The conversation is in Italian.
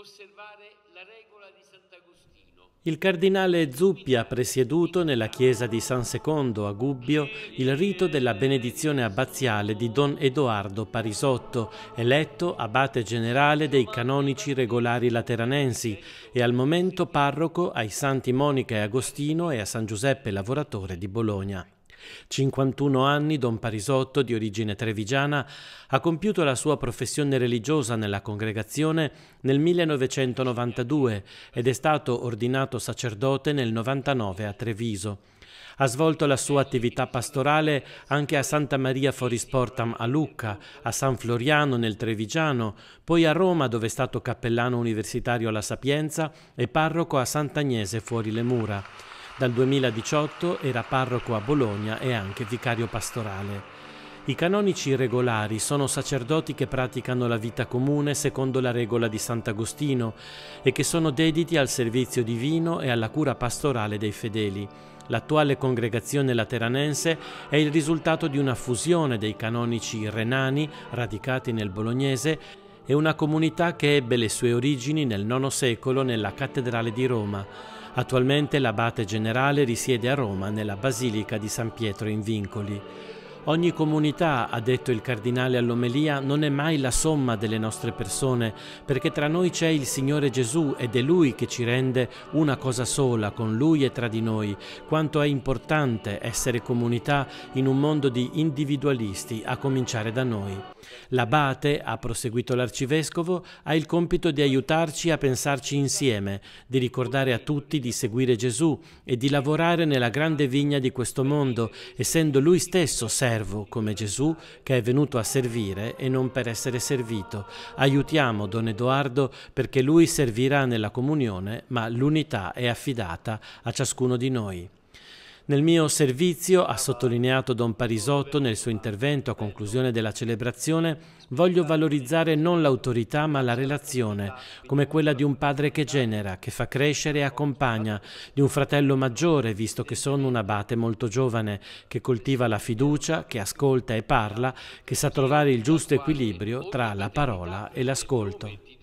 osservare la regola di Sant'Agostino. Il cardinale Zuppi ha presieduto nella chiesa di San Secondo a Gubbio il rito della benedizione abbaziale di Don Edoardo Parisotto, eletto abate generale dei canonici regolari lateranensi e al momento parroco ai Santi Monica e Agostino e a San Giuseppe Lavoratore di Bologna. 51 anni, don Parisotto, di origine trevigiana, ha compiuto la sua professione religiosa nella congregazione nel 1992 ed è stato ordinato sacerdote nel 99 a Treviso. Ha svolto la sua attività pastorale anche a Santa Maria Forisportam a Lucca, a San Floriano nel Trevigiano, poi a Roma dove è stato cappellano universitario alla Sapienza e parroco a Sant'Agnese fuori le mura. Dal 2018 era parroco a Bologna e anche vicario pastorale. I canonici regolari sono sacerdoti che praticano la vita comune secondo la regola di Sant'Agostino e che sono dediti al servizio divino e alla cura pastorale dei fedeli. L'attuale congregazione lateranense è il risultato di una fusione dei canonici renani radicati nel bolognese e una comunità che ebbe le sue origini nel IX secolo nella cattedrale di Roma Attualmente l'abate generale risiede a Roma nella Basilica di San Pietro in Vincoli. Ogni comunità, ha detto il cardinale all'omelia, non è mai la somma delle nostre persone, perché tra noi c'è il Signore Gesù ed è Lui che ci rende una cosa sola, con Lui e tra di noi. Quanto è importante essere comunità in un mondo di individualisti, a cominciare da noi. L'abate, ha proseguito l'arcivescovo, ha il compito di aiutarci a pensarci insieme, di ricordare a tutti di seguire Gesù e di lavorare nella grande vigna di questo mondo, essendo Lui stesso sempre servo come Gesù che è venuto a servire e non per essere servito. Aiutiamo Don Edoardo perché lui servirà nella comunione, ma l'unità è affidata a ciascuno di noi. Nel mio servizio, ha sottolineato Don Parisotto nel suo intervento a conclusione della celebrazione, voglio valorizzare non l'autorità ma la relazione, come quella di un padre che genera, che fa crescere e accompagna, di un fratello maggiore, visto che sono un abate molto giovane, che coltiva la fiducia, che ascolta e parla, che sa trovare il giusto equilibrio tra la parola e l'ascolto.